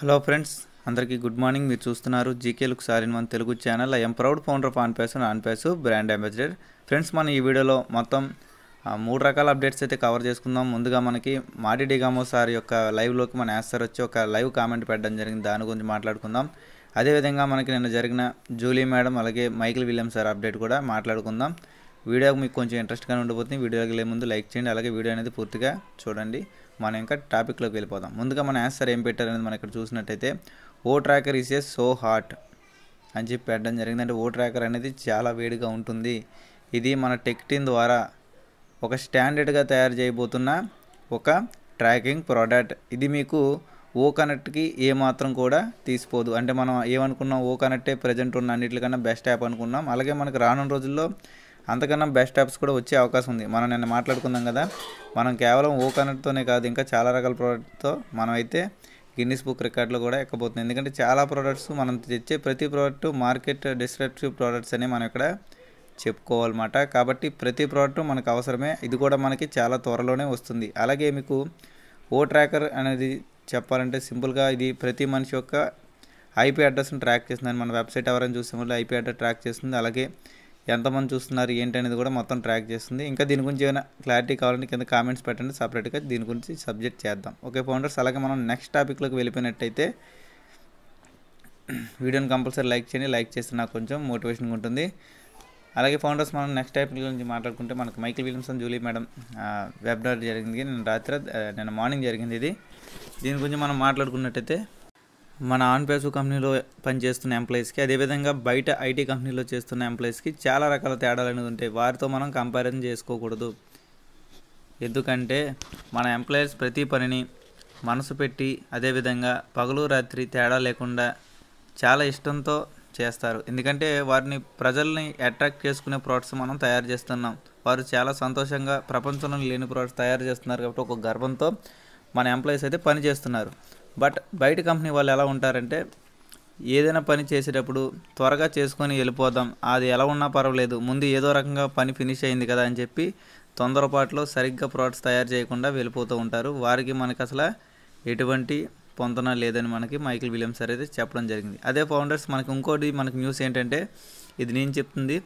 hello friends అందరికీ good morning మీరు చూస్తున్నారు జీకే లుక్ సారిన్ one Telugu channel I'm proud founder of pace on brand ambassador friends మనం ఈ వీడియోలో మొత్తం మూడు రకాల అప్డేట్స్ అయితే కవర్ చేసుకుందాం ముందుగా మనకి మాటి డిగామో సార్ యొక్క లైవ్లోకి మన యాస్తారు వచ్చి ఒక లైవ్ కామెంట్ పెట్టడం జరిగింది దాని గురించి మాట్లాడుకుందాం అదేవిధంగా మనకి నిన్న జరిగిన జూలీ మేడం అలాగే మైకిల్ విలియమ్ సార్ అప్డేట్ కూడా మాట్లాడుకుందాం వీడియోకి మీకు కొంచెం ఇంట్రెస్ట్గా ఉండిపోతుంది వీడియోకి వెళ్ళే ముందు లైక్ చేయండి అలాగే వీడియో అనేది పూర్తిగా చూడండి మనం ఇంకా టాపిక్లోకి వెళ్ళిపోదాం ముందుగా మన ఆన్సర్ ఏం అనేది మనం ఇక్కడ చూసినట్టయితే O tracker is a so hot అని చెప్పి పెట్టడం జరిగింది అంటే ఓ ట్రాకర్ అనేది చాలా వేడిగా ఉంటుంది ఇది మన టెక్టిన్ ద్వారా ఒక స్టాండర్డ్గా తయారు చేయబోతున్న ఒక ట్రాకింగ్ ప్రోడక్ట్ ఇది మీకు ఓ కనెక్ట్కి ఏమాత్రం కూడా తీసిపోదు అంటే మనం ఏమనుకున్నాం ఓ కనెక్టే ప్రజెంట్ ఉన్న అన్నింటికన్నా బెస్ట్ యాప్ అనుకున్నాం అలాగే మనకు రానున్న రోజుల్లో అంతకన్నా బెస్ట్ యాప్స్ కూడా వచ్చే అవకాశం ఉంది మనం నిన్న మాట్లాడుకుందాం కదా మనం కేవలం ఓ కనెక్ట్తోనే కాదు ఇంకా చాలా రకాల ప్రోడక్ట్తో మనమైతే గిన్నిస్ బుక్ రికార్డులో కూడా ఎక్కబోతుంది ఎందుకంటే చాలా ప్రోడక్ట్స్ మనం తెచ్చే ప్రతి ప్రోడక్ట్ మార్కెట్ డిస్ట్రక్టివ్ ప్రోడక్ట్స్ అని మనం ఇక్కడ చెప్పుకోవాలన్నమాట కాబట్టి ప్రతి ప్రోడక్ట్ మనకు అవసరమే ఇది కూడా మనకి చాలా త్వరలోనే వస్తుంది అలాగే మీకు ఓ ట్రాకర్ అనేది చెప్పాలంటే సింపుల్గా ఇది ప్రతి మనిషి యొక్క ఐపీ అడ్రస్ని ట్రాక్ చేస్తుంది మన వెబ్సైట్ ఎవరైనా చూసే వాళ్ళు ఐపీ అడ్రస్ ట్రాక్ చేస్తుంది అలాగే ఎంతమంది చూస్తున్నారు ఏంటి అనేది కూడా మొత్తం ట్రాక్ చేస్తుంది ఇంకా దీని గురించి ఏమైనా క్లారిటీ కావాలంటే కింద కామెంట్స్ పెట్టండి సపరేట్గా దీని గురించి సబ్జెక్ట్ చేద్దాం ఓకే ఫౌండర్స్ అలాగే మనం నెక్స్ట్ టాపిక్లోకి వెళ్ళిపోయినట్టయితే వీడియోని కంపల్సరీ లైక్ చేయండి లైక్ చేస్తే నాకు కొంచెం మోటివేషన్గా ఉంటుంది అలాగే ఫౌండర్స్ మనం నెక్స్ట్ టైప్ గురించి మాట్లాడుకుంటే మనకు Michael and Julie madam webinar జరిగింది నేను రాత్రి నేను మార్నింగ్ జరిగింది ఇది దీని గురించి మనం మాట్లాడుకున్నట్టయితే మన ఆన్ పేసు కంపెనీలో పనిచేస్తున్న ఎంప్లాయీస్కి అదేవిధంగా బయట ఐటీ కంపెనీలో చేస్తున్న ఎంప్లాయీస్కి చాలా రకాల తేడాలు అనేది ఉంటాయి వారితో మనం కంపారిజన్ చేసుకోకూడదు ఎందుకంటే మన ఎంప్లాయీస్ ప్రతి పనిని మనసు పెట్టి అదేవిధంగా పగలు రాత్రి తేడా లేకుండా చాలా ఇష్టంతో చేస్తారు ఎందుకంటే వారిని ప్రజల్ని అట్రాక్ట్ చేసుకునే ప్రోడక్ట్స్ మనం తయారు చేస్తున్నాం వారు చాలా సంతోషంగా ప్రపంచంలో లేని ప్రోడక్ట్స్ తయారు చేస్తున్నారు కాబట్టి ఒక గర్వంతో మన ఎంప్లాయీస్ అయితే పని చేస్తున్నారు బట్ బయట కంపెనీ వాళ్ళు ఎలా ఉంటారంటే ఏదైనా పని చేసేటప్పుడు త్వరగా చేసుకొని వెళ్ళిపోదాం అది ఎలా ఉన్నా పర్వాలేదు ముందు ఏదో రకంగా పని ఫినిష్ అయింది కదా అని చెప్పి తొందరపాటులో సరిగ్గా ప్రోడక్ట్స్ తయారు చేయకుండా వెళ్ళిపోతూ ఉంటారు వారికి మనకు అసలు ఎటువంటి పొందన లేదని మనకి మైకిల్ విలియమ్స్ అయితే చెప్పడం జరిగింది అదే ఫౌండర్స్ మనకి ఇంకోటి మనకు న్యూస్ ఏంటంటే ఇది నేను చెప్తుంది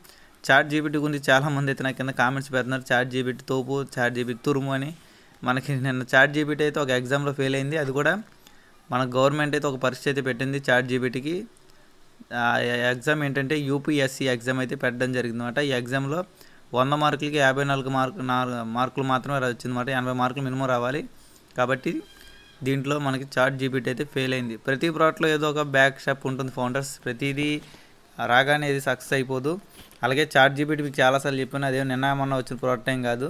చాట్ జీబీటీ గురించి చాలామంది అయితే నా కింద కామెంట్స్ పెడుతున్నారు చాట్ జీబీటీ తోపు చాట్ జీబీటీ తురుము అని మనకి నిన్న చాట్ జీబీటీ అయితే ఒక ఎగ్జామ్లో ఫెయిల్ అయింది అది కూడా మన గవర్నమెంట్ అయితే ఒక పరిస్థితి అయితే పెట్టింది చాట్ జీబీటీకి ఎగ్జామ్ ఏంటంటే యూపీఎస్సీ ఎగ్జామ్ అయితే పెట్టడం జరిగింది అనమాట ఈ ఎగ్జామ్లో వంద మార్కులకి యాభై నాలుగు మార్కు మార్కులు మాత్రమే వచ్చిందన్నమాట ఎనభై మార్కులు మినిమం రావాలి కాబట్టి దీంట్లో మనకి చాట్ జీబీటీ అయితే ఫెయిల్ అయింది ప్రతి ప్రోడక్ట్లో ఏదో ఒక బ్యాక్ షాప్ ఉంటుంది ఫౌండర్స్ ప్రతిదీ రాగానే ఇది సక్సెస్ అయిపోదు అలాగే చాట్ జీబీటీ మీకు చాలాసార్లు చెప్పాను అదే నిన్న మొన్న వచ్చిన ప్రోడక్ట్ ఏం కాదు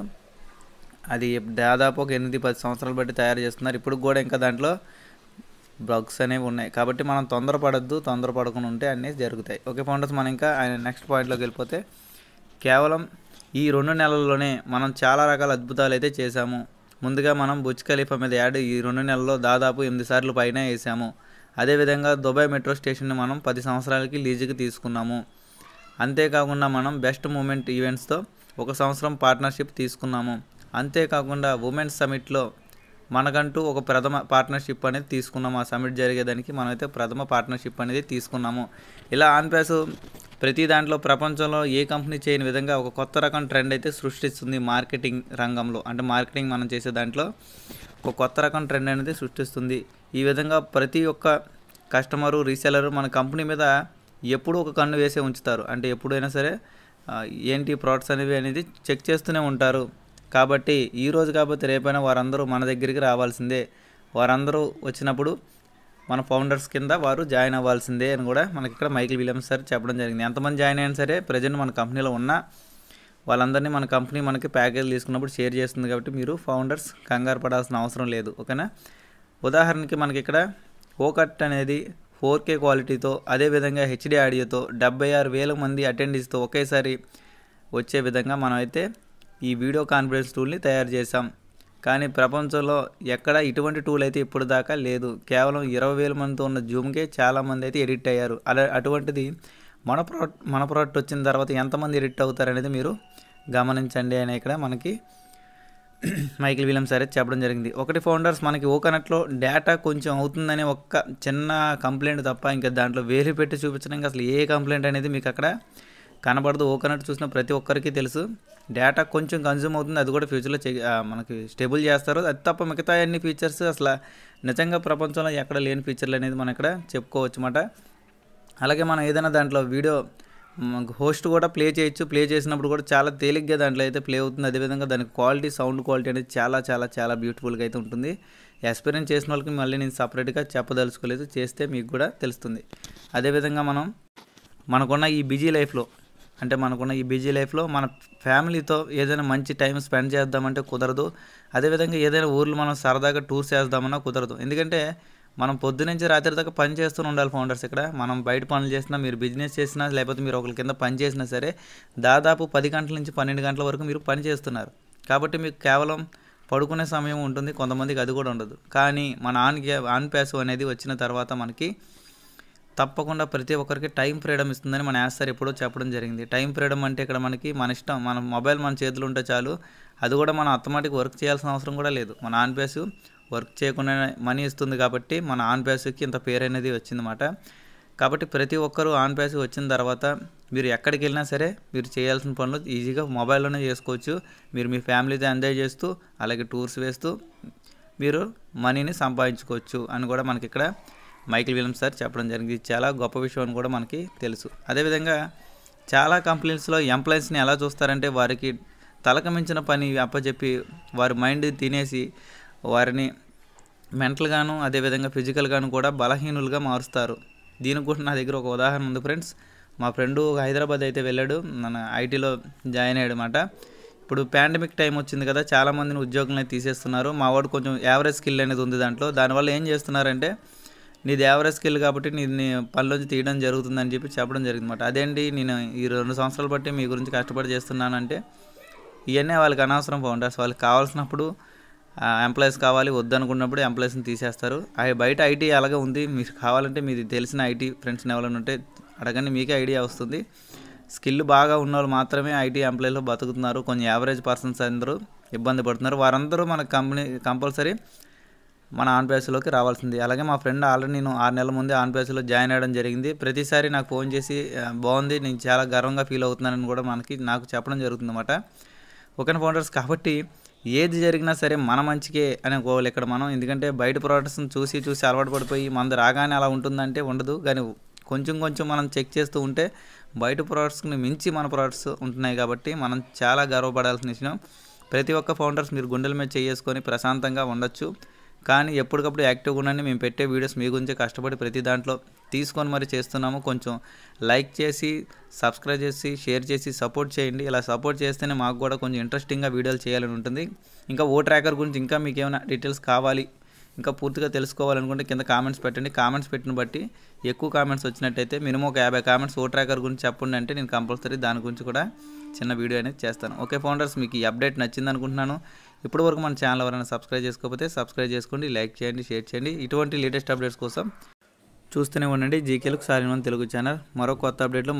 అది దాదాపు ఒక ఎనిమిది పది సంవత్సరాలు బట్టి తయారు చేస్తున్నారు ఇప్పుడు కూడా ఇంకా దాంట్లో బ్లగ్స్ అనేవి ఉన్నాయి కాబట్టి మనం తొందరపడద్దు తొందరపడకుండా ఉంటే అన్నీ జరుగుతాయి ఓకే ఫౌండర్స్ మనం ఇంకా ఆయన నెక్స్ట్ పాయింట్లోకి వెళ్ళిపోతే కేవలం ఈ రెండు నెలల్లోనే మనం చాలా రకాల అద్భుతాలు అయితే చేశాము ముందుగా మనం బుజ్ ఖలీఫా మీద యాడ్ ఈ రెండు నెలల్లో దాదాపు ఎనిమిది సార్లు పైన వేసాము అదేవిధంగా దుబాయ్ మెట్రో స్టేషన్ని మనం పది సంవత్సరాలకి లీజుకి తీసుకున్నాము అంతేకాకుండా మనం బెస్ట్ మూమెంట్ ఈవెంట్స్తో ఒక సంవత్సరం పార్ట్నర్షిప్ తీసుకున్నాము అంతేకాకుండా ఉమెన్స్ సమిట్లో మనకంటూ ఒక ప్రథమ పార్ట్నర్షిప్ అనేది తీసుకున్నాము ఆ సమ్మిట్ జరిగేదానికి మనమైతే ప్రథమ పార్ట్నర్షిప్ అనేది తీసుకున్నాము ఇలా ఆన్పాస్ ప్రతి దాంట్లో ప్రపంచంలో ఏ కంపెనీ చేయని విధంగా ఒక కొత్త రకం ట్రెండ్ అయితే సృష్టిస్తుంది మార్కెటింగ్ రంగంలో అంటే మార్కెటింగ్ మనం చేసే దాంట్లో ఒక కొత్త రకం ట్రెండ్ అనేది సృష్టిస్తుంది ఈ విధంగా ప్రతి ఒక్క కస్టమరు రీసెలరు మన కంపెనీ మీద ఎప్పుడూ ఒక కన్ను వేసే ఉంచుతారు అంటే ఎప్పుడైనా సరే ఏంటి ప్రోడక్ట్స్ అనేవి అనేది చెక్ చేస్తూనే ఉంటారు కాబట్టి ఈరోజు కాకపోతే రేపైనా వారందరూ మన దగ్గరికి రావాల్సిందే వారందరూ వచ్చినప్పుడు మన ఫౌండర్స్ కింద వారు జాయిన్ అవ్వాల్సిందే అని కూడా మనకి ఇక్కడ మైకిల్ విలియమ్స్ సార్ చెప్పడం జరిగింది ఎంతమంది జాయిన్ అయినా సరే ప్రజెంట్ మన కంపెనీలో ఉన్న వాళ్ళందరినీ మన కంపెనీ మనకి ప్యాకేజ్ తీసుకున్నప్పుడు షేర్ చేస్తుంది కాబట్టి మీరు ఫౌండర్స్ కంగారు పడాల్సిన అవసరం లేదు ఓకేనా ఉదాహరణకి మనకి ఇక్కడ ఓకట్ అనేది ఫోర్ కే క్వాలిటీతో అదేవిధంగా హెచ్డి ఆడియోతో డెబ్బై ఆరు వేల మంది అటెండీస్తో ఒకేసారి వచ్చే విధంగా మనం అయితే ఈ వీడియో కాన్ఫరెన్స్ టూల్ని తయారు చేశాం కానీ ప్రపంచంలో ఎక్కడ ఇటువంటి టూల్ అయితే ఇప్పుడు దాకా లేదు కేవలం ఇరవై వేల మందితో ఉన్న జూమ్కే చాలామంది అయితే ఎడిట్ అయ్యారు అలా అటువంటిది మన ప్రోడక్ట్ మన ప్రోడక్ట్ వచ్చిన తర్వాత ఎంతమంది ఎడిట్ అవుతారనేది మీరు గమనించండి అని ఇక్కడ మనకి మైకిల్ విలియమ్ సరే చెప్పడం జరిగింది ఒకటి ఫౌండర్స్ మనకి ఓకనట్లో డేటా కొంచెం అవుతుందనే ఒక్క చిన్న కంప్లైంట్ తప్ప ఇంకా దాంట్లో వేలు పెట్టి చూపించడానికి అసలు ఏ కంప్లైంట్ అనేది మీకు అక్కడ కనబడదు ఓకనట్టు చూసిన ప్రతి ఒక్కరికి తెలుసు డేటా కొంచెం కన్జ్యూమ్ అవుతుంది అది కూడా ఫ్యూచర్లో మనకి స్టేబుల్ చేస్తారు అది తప్ప మిగతా అన్ని ఫీచర్స్ అసలు నిజంగా ప్రపంచంలో ఎక్కడ లేని ఫీచర్లు అనేది మనం ఇక్కడ చెప్పుకోవచ్చు అనమాట అలాగే మనం ఏదైనా దాంట్లో వీడియో హోస్ట్ కూడా ప్లే చేయొచ్చు ప్లే చేసినప్పుడు కూడా చాలా తేలిగ్గా దాంట్లో అయితే ప్లే అవుతుంది అదేవిధంగా దానికి క్వాలిటీ సౌండ్ క్వాలిటీ అనేది చాలా చాలా చాలా బ్యూటిఫుల్గా అయితే ఉంటుంది ఎక్స్పీరియన్స్ చేసిన వాళ్ళకి మళ్ళీ నేను సపరేట్గా చెప్పదలుచుకోలేదు చేస్తే మీకు కూడా తెలుస్తుంది అదేవిధంగా మనం మనకున్న ఈ బిజీ లైఫ్లో అంటే మనకున్న ఈ బిజీ లైఫ్లో మన ఫ్యామిలీతో ఏదైనా మంచి టైం స్పెండ్ చేద్దామంటే కుదరదు అదేవిధంగా ఏదైనా ఊర్లు మనం సరదాగా టూర్స్ చేద్దామన్నా కుదరదు ఎందుకంటే మనం పొద్దునుంచి రాత్రి దాకా పని చేస్తూనే ఉండాలి ఫౌండర్స్ ఇక్కడ మనం బయట పనులు చేసినా మీరు బిజినెస్ చేసినా లేకపోతే మీరు ఒకరి కింద పని చేసినా సరే దాదాపు పది గంటల నుంచి పన్నెండు గంటల వరకు మీరు పని చేస్తున్నారు కాబట్టి మీకు కేవలం పడుకునే సమయం ఉంటుంది కొంతమందికి అది కూడా ఉండదు కానీ మన ఆన్ ఆన్ ప్యాసివ్ అనేది వచ్చిన తర్వాత మనకి తప్పకుండా ప్రతి ఒక్కరికి టైం ఫ్రీడమ్ ఇస్తుందని మన యాస్ సార్ ఎప్పుడో చెప్పడం జరిగింది టైం ఫ్రీడమ్ అంటే ఇక్కడ మనకి మన ఇష్టం మన మొబైల్ మన చేతులు ఉంటే చాలు అది కూడా మనం ఆటోమేటిక్ వర్క్ చేయాల్సిన అవసరం కూడా లేదు మన ఆన్ బేస్ వర్క్ చేయకుండా మనీ ఇస్తుంది కాబట్టి మన ఆన్ బేస్కి ఇంత పేరు అనేది వచ్చిందన్నమాట కాబట్టి ప్రతి ఒక్కరూ ఆన్ బేస్ వచ్చిన తర్వాత మీరు ఎక్కడికి వెళ్ళినా సరే మీరు చేయాల్సిన పనులు ఈజీగా మొబైల్లోనే చేసుకోవచ్చు మీరు మీ ఫ్యామిలీతో ఎంజాయ్ చేస్తూ అలాగే టూర్స్ వేస్తూ మీరు మనీని సంపాదించుకోవచ్చు అని కూడా మనకి ఇక్కడ మైకిల్ విలియమ్స్ సార్ చెప్పడం జరిగింది చాలా గొప్ప విషయం అని కూడా మనకి తెలుసు అదేవిధంగా చాలా కంపెనీస్లో ఎంప్లాయీస్ని ఎలా చూస్తారంటే వారికి తలకమించిన మించిన పని అప్పచెప్పి వారి మైండ్ తినేసి వారిని మెంటల్గాను అదేవిధంగా ఫిజికల్గాను కూడా బలహీనులుగా మారుస్తారు దీనికి కూడా నా దగ్గర ఒక ఉదాహరణ ఉంది ఫ్రెండ్స్ మా ఫ్రెండు హైదరాబాద్ అయితే వెళ్ళాడు మన ఐటీలో జాయిన్ అయ్యాడు అనమాట ఇప్పుడు పాండమిక్ టైం వచ్చింది కదా చాలామందిని ఉద్యోగం తీసేస్తున్నారు మా వాడు కొంచెం యావరేజ్ స్కిల్ అనేది ఉంది దాంట్లో దానివల్ల ఏం చేస్తున్నారంటే నీది యావరేజ్ స్కిల్ కాబట్టి నీ నీ పనిలోంచి తీయడం జరుగుతుందని చెప్పి చెప్పడం జరిగిందన్నమాట అదేంటి నేను ఈ రెండు సంవత్సరాలు బట్టి మీ గురించి కష్టపడి చేస్తున్నానంటే ఇవన్నీ వాళ్ళకి అనవసరం ఫౌండర్స్ వాళ్ళకి కావాల్సినప్పుడు ఎంప్లాయీస్ కావాలి వద్దనుకున్నప్పుడు ఎంప్లాయీస్ని తీసేస్తారు అవి బయట ఐటీ అలాగే ఉంది మీకు కావాలంటే మీది తెలిసిన ఐటీ ఫ్రెండ్స్ని ఎవరైనా ఉంటే అడగండి మీకే ఐడియా వస్తుంది స్కిల్ బాగా ఉన్నవాళ్ళు మాత్రమే ఐటీ ఎంప్లాయీలో బతుకుతున్నారు కొంచెం యావరేజ్ పర్సన్స్ అందరూ ఇబ్బంది పడుతున్నారు వారందరూ మన కంపెనీ కంపల్సరీ మన ఆన్పేస్లోకి రావాల్సింది అలాగే మా ఫ్రెండ్ ఆల్రెడీ నేను ఆరు నెలల ముందే ఆన్పేస్లో జాయిన్ అవ్వడం జరిగింది ప్రతిసారి నాకు ఫోన్ చేసి బాగుంది నేను చాలా గర్వంగా ఫీల్ అవుతున్నానని కూడా మనకి నాకు చెప్పడం జరుగుతుందన్నమాట ఓకే ఫౌండర్స్ కాబట్టి ఏది జరిగినా సరే మన మంచికే గోవాలి ఇక్కడ మనం ఎందుకంటే బయట ప్రొడక్ట్స్ని చూసి చూసి అలవాటు పడిపోయి మంది రాగానే అలా ఉంటుందంటే ఉండదు కానీ కొంచెం కొంచెం మనం చెక్ చేస్తూ ఉంటే బయట ప్రొడక్ట్స్ని మించి మన ప్రొడక్ట్స్ ఉంటున్నాయి కాబట్టి మనం చాలా గర్వపడాల్సిన విషయం ప్రతి ఒక్క ఫౌండర్స్ మీరు గుండెల మీద చేసుకొని ప్రశాంతంగా ఉండొచ్చు కానీ ఎప్పటికప్పుడు యాక్టివ్గా ఉండండి మేము పెట్టే వీడియోస్ మీ గురించి కష్టపడి ప్రతి దాంట్లో తీసుకొని మరి చేస్తున్నాము కొంచెం లైక్ చేసి సబ్స్క్రైబ్ చేసి షేర్ చేసి సపోర్ట్ చేయండి ఇలా సపోర్ట్ చేస్తేనే మాకు కూడా కొంచెం ఇంట్రెస్టింగ్గా వీడియోలు చేయాలని ఉంటుంది ఇంకా ఓ ట్రాకర్ గురించి ఇంకా మీకు ఏమైనా డీటెయిల్స్ కావాలి ఇంకా పూర్తిగా తెలుసుకోవాలనుకుంటే కింద కామెంట్స్ పెట్టండి కామెంట్స్ పెట్టిన బట్టి ఎక్కువ కామెంట్స్ వచ్చినట్టయితే మినిమం ఒక యాభై కామెంట్స్ ఓ ట్రాకర్ గురించి చెప్పండి అంటే నేను కంపల్సరీ దాని గురించి కూడా చిన్న వీడియో అనేది చేస్తాను ఓకే ఫౌండర్స్ మీకు ఈ అప్డేట్ నచ్చింది అనుకుంటున్నాను ఇప్పటివరకు మన ఛానల్ ఎవరైనా సబ్స్క్రైబ్ చేసుకోకపోతే సబ్స్క్రైబ్ చేసుకోండి లైక్ చేయండి షేర్ చేయండి ఇటువంటి లేటెస్ట్ అప్డేట్స్ కోసం చూస్తూనే ఉండండి జీకేలకు సారీ తెలుగు ఛానల్ మరో కొత్త అప్డేట్లో